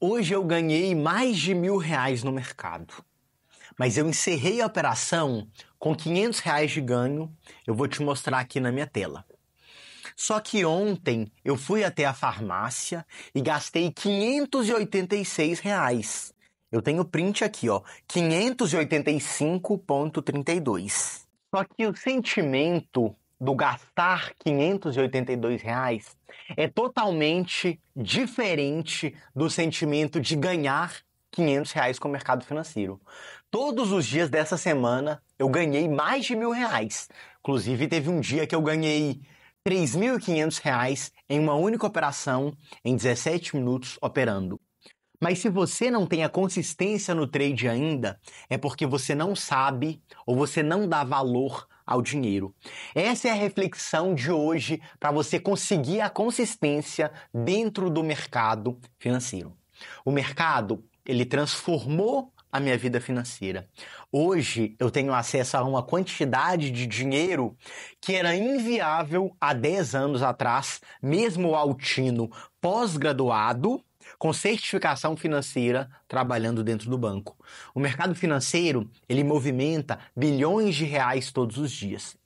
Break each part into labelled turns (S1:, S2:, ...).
S1: Hoje eu ganhei mais de mil reais no mercado, mas eu encerrei a operação com 500 reais de ganho. Eu vou te mostrar aqui na minha tela. Só que ontem eu fui até a farmácia e gastei 586 reais. Eu tenho print aqui, ó, 585.32. Só que o sentimento do gastar 582 reais é totalmente diferente do sentimento de ganhar 500 reais com o mercado financeiro. Todos os dias dessa semana eu ganhei mais de mil reais. Inclusive teve um dia que eu ganhei 3.500 reais em uma única operação em 17 minutos operando. Mas se você não tem a consistência no trade ainda, é porque você não sabe ou você não dá valor ao dinheiro. Essa é a reflexão de hoje para você conseguir a consistência dentro do mercado financeiro. O mercado, ele transformou a minha vida financeira. Hoje eu tenho acesso a uma quantidade de dinheiro que era inviável há 10 anos atrás, mesmo altino pós-graduado com certificação financeira trabalhando dentro do banco. O mercado financeiro, ele movimenta bilhões de reais todos os dias.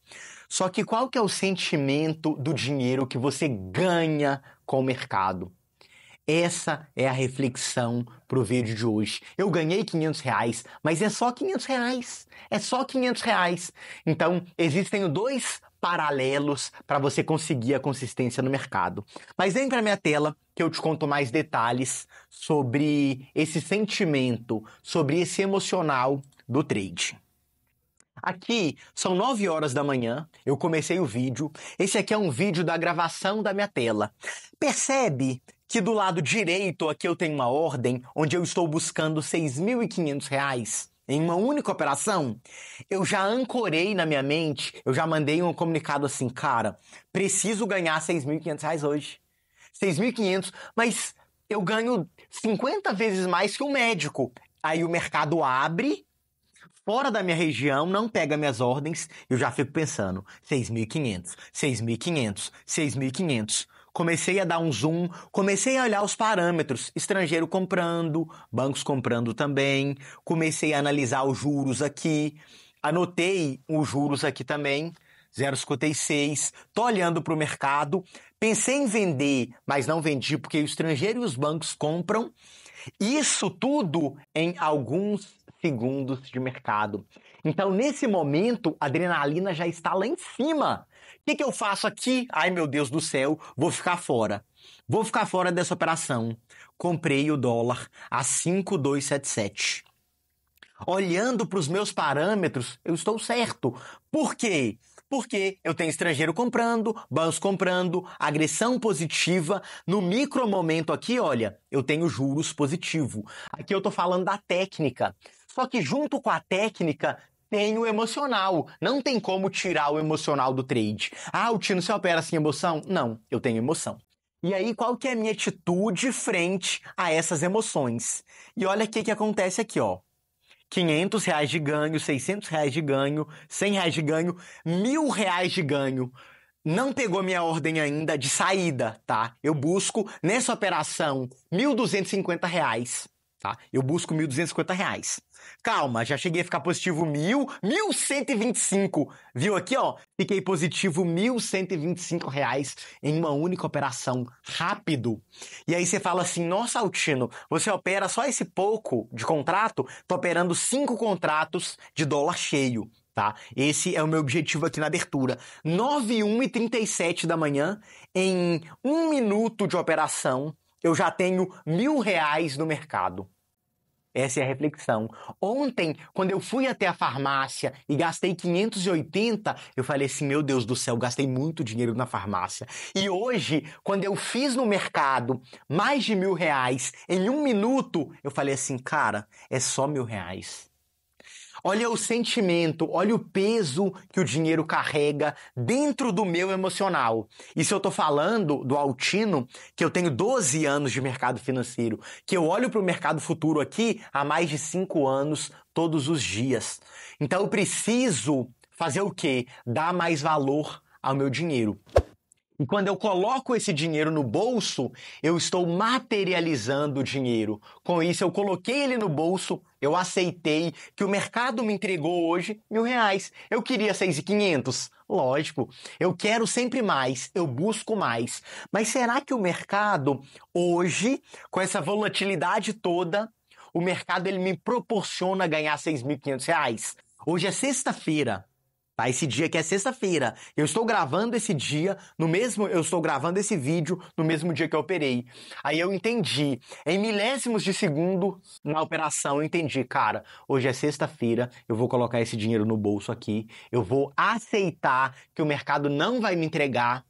S1: Só que qual que é o sentimento do dinheiro que você ganha com o mercado? Essa é a reflexão para o vídeo de hoje. Eu ganhei 500 reais, mas é só 500 reais. É só 500 reais. Então, existem dois paralelos para você conseguir a consistência no mercado. Mas vem a minha tela que eu te conto mais detalhes sobre esse sentimento, sobre esse emocional do trade. Aqui são 9 horas da manhã, eu comecei o vídeo. Esse aqui é um vídeo da gravação da minha tela. Percebe que do lado direito aqui eu tenho uma ordem onde eu estou buscando R$ 6.500 em uma única operação, eu já ancorei na minha mente, eu já mandei um comunicado assim, cara, preciso ganhar R$ 6.500 hoje. 6.500, mas eu ganho 50 vezes mais que um médico. Aí o mercado abre, fora da minha região, não pega minhas ordens, eu já fico pensando, 6.500, 6.500, 6.500 comecei a dar um zoom, comecei a olhar os parâmetros, estrangeiro comprando, bancos comprando também, comecei a analisar os juros aqui, anotei os juros aqui também, 0,56, tô olhando para o mercado, pensei em vender, mas não vendi porque o estrangeiro e os bancos compram. Isso tudo em alguns segundos de mercado. Então, nesse momento, a adrenalina já está lá em cima. O que, que eu faço aqui? Ai, meu Deus do céu, vou ficar fora. Vou ficar fora dessa operação. Comprei o dólar a 5277. Olhando para os meus parâmetros, eu estou certo. Por quê? porque eu tenho estrangeiro comprando, bancos comprando, agressão positiva. No micro momento aqui, olha, eu tenho juros positivo. Aqui eu estou falando da técnica. Só que junto com a técnica tem o emocional. Não tem como tirar o emocional do trade. Ah, o Tino, você opera sem emoção? Não, eu tenho emoção. E aí, qual que é a minha atitude frente a essas emoções? E olha o que, que acontece aqui, ó. 500 reais de ganho, 600 reais de ganho, 100 reais de ganho, mil reais de ganho. Não pegou minha ordem ainda de saída, tá? Eu busco nessa operação 1.250 reais tá? Eu busco 1.250 reais. Calma, já cheguei a ficar positivo 1.000, 1.125, viu aqui, ó? Fiquei positivo 1.125 reais em uma única operação, rápido. E aí você fala assim, nossa, Altino, você opera só esse pouco de contrato? Tô operando cinco contratos de dólar cheio, tá? Esse é o meu objetivo aqui na abertura. 9 h e 37 da manhã, em um minuto de operação, eu já tenho mil reais no mercado. Essa é a reflexão. Ontem, quando eu fui até a farmácia e gastei 580, eu falei assim: meu Deus do céu, gastei muito dinheiro na farmácia. E hoje, quando eu fiz no mercado mais de mil reais em um minuto, eu falei assim: cara, é só mil reais. Olha o sentimento, olha o peso que o dinheiro carrega dentro do meu emocional. E se eu tô falando do Altino, que eu tenho 12 anos de mercado financeiro, que eu olho para o mercado futuro aqui há mais de 5 anos todos os dias. Então eu preciso fazer o quê? Dar mais valor ao meu dinheiro. E quando eu coloco esse dinheiro no bolso, eu estou materializando o dinheiro. Com isso, eu coloquei ele no bolso, eu aceitei que o mercado me entregou hoje mil reais. Eu queria seis e quinhentos. Lógico, eu quero sempre mais, eu busco mais. Mas será que o mercado hoje, com essa volatilidade toda, o mercado ele me proporciona ganhar seis mil quinhentos reais? Hoje é sexta-feira, tá? Esse dia que é sexta-feira. Eu estou gravando esse dia, no mesmo, eu estou gravando esse vídeo no mesmo dia que eu operei. Aí eu entendi, em milésimos de segundo na operação, eu entendi, cara, hoje é sexta-feira, eu vou colocar esse dinheiro no bolso aqui, eu vou aceitar que o mercado não vai me entregar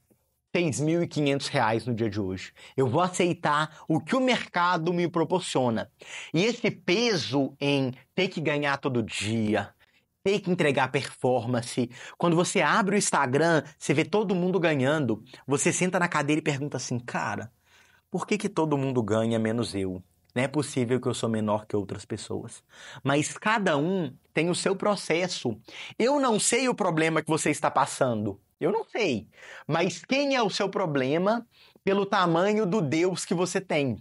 S1: 6.500 reais no dia de hoje. Eu vou aceitar o que o mercado me proporciona. E esse peso em ter que ganhar todo dia, tem que entregar performance. Quando você abre o Instagram, você vê todo mundo ganhando. Você senta na cadeira e pergunta assim, cara, por que, que todo mundo ganha menos eu? Não é possível que eu sou menor que outras pessoas. Mas cada um tem o seu processo. Eu não sei o problema que você está passando. Eu não sei. Mas quem é o seu problema pelo tamanho do Deus que você tem?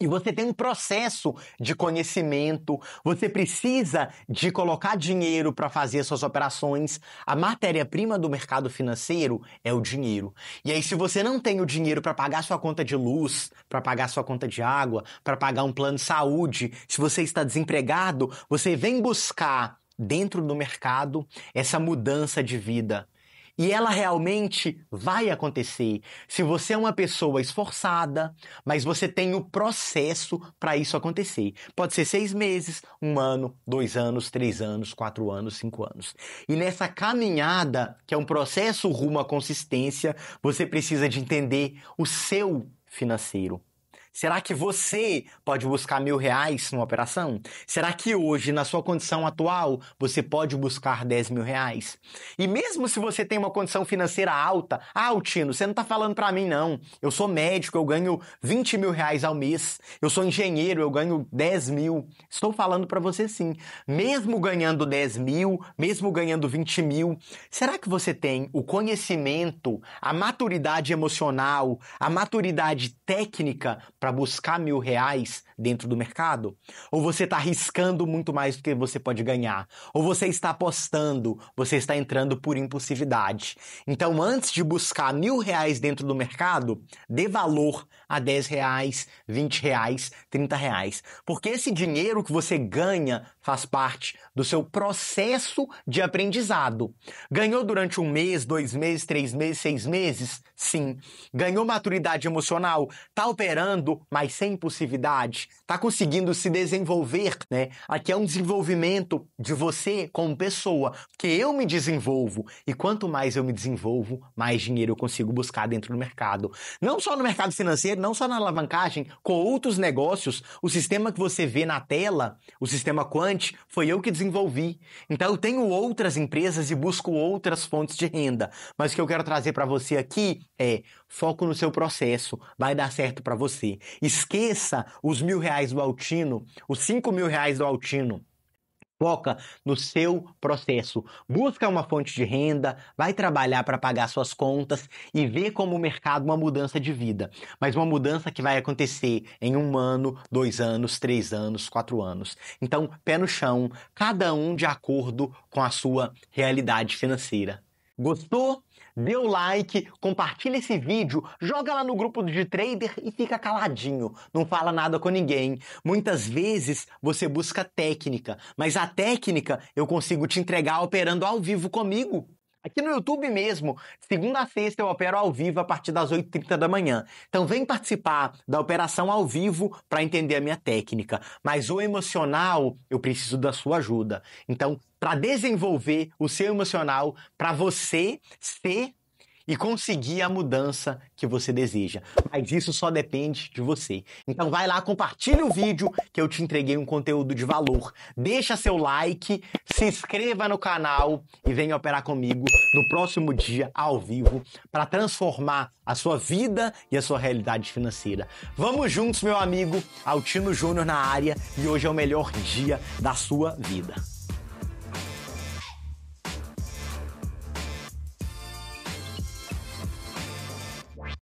S1: E você tem um processo de conhecimento, você precisa de colocar dinheiro para fazer suas operações. A matéria-prima do mercado financeiro é o dinheiro. E aí, se você não tem o dinheiro para pagar sua conta de luz, para pagar sua conta de água, para pagar um plano de saúde, se você está desempregado, você vem buscar dentro do mercado essa mudança de vida. E ela realmente vai acontecer se você é uma pessoa esforçada, mas você tem o processo para isso acontecer. Pode ser seis meses, um ano, dois anos, três anos, quatro anos, cinco anos. E nessa caminhada, que é um processo rumo à consistência, você precisa de entender o seu financeiro. Será que você pode buscar mil reais numa operação? Será que hoje, na sua condição atual, você pode buscar 10 mil reais? E mesmo se você tem uma condição financeira alta, ah, Tino, você não está falando para mim, não. Eu sou médico, eu ganho 20 mil reais ao mês. Eu sou engenheiro, eu ganho 10 mil. Estou falando para você sim. Mesmo ganhando 10 mil, mesmo ganhando 20 mil, será que você tem o conhecimento, a maturidade emocional, a maturidade técnica para buscar mil reais dentro do mercado? Ou você está arriscando muito mais do que você pode ganhar? Ou você está apostando, você está entrando por impulsividade? Então, antes de buscar mil reais dentro do mercado, dê valor a 10 reais, 20 reais, 30 reais. Porque esse dinheiro que você ganha faz parte do seu processo de aprendizado. Ganhou durante um mês, dois meses, três meses, seis meses? Sim. Ganhou maturidade emocional? Está operando? rápido, mas sem impulsividade, está conseguindo se desenvolver, né? Aqui é um desenvolvimento de você como pessoa, porque eu me desenvolvo e quanto mais eu me desenvolvo, mais dinheiro eu consigo buscar dentro do mercado. Não só no mercado financeiro, não só na alavancagem, com outros negócios, o sistema que você vê na tela, o sistema Quant, foi eu que desenvolvi. Então eu tenho outras empresas e busco outras fontes de renda. Mas o que eu quero trazer para você aqui é foco no seu processo, vai dar certo para você. Esqueça os mil reais do Altino, os cinco mil reais do Altino. Foca no seu processo. Busca uma fonte de renda, vai trabalhar para pagar suas contas e vê como o mercado uma mudança de vida. Mas uma mudança que vai acontecer em um ano, dois anos, três anos, quatro anos. Então, pé no chão, cada um de acordo com a sua realidade financeira. Gostou? Dê o like, compartilha esse vídeo, joga lá no grupo de trader e fica caladinho. Não fala nada com ninguém. Muitas vezes você busca técnica, mas a técnica eu consigo te entregar operando ao vivo comigo. Aqui no YouTube mesmo, segunda a sexta eu opero ao vivo a partir das 8h30 da manhã. Então vem participar da operação ao vivo para entender a minha técnica. Mas o emocional, eu preciso da sua ajuda. Então, para desenvolver o seu emocional, para você ser e conseguir a mudança que você deseja. Mas isso só depende de você. Então vai lá, compartilha o vídeo que eu te entreguei um conteúdo de valor. Deixa seu like, se inscreva no canal e venha operar comigo no próximo dia ao vivo para transformar a sua vida e a sua realidade financeira. Vamos juntos, meu amigo Altino Júnior na área e hoje é o melhor dia da sua vida.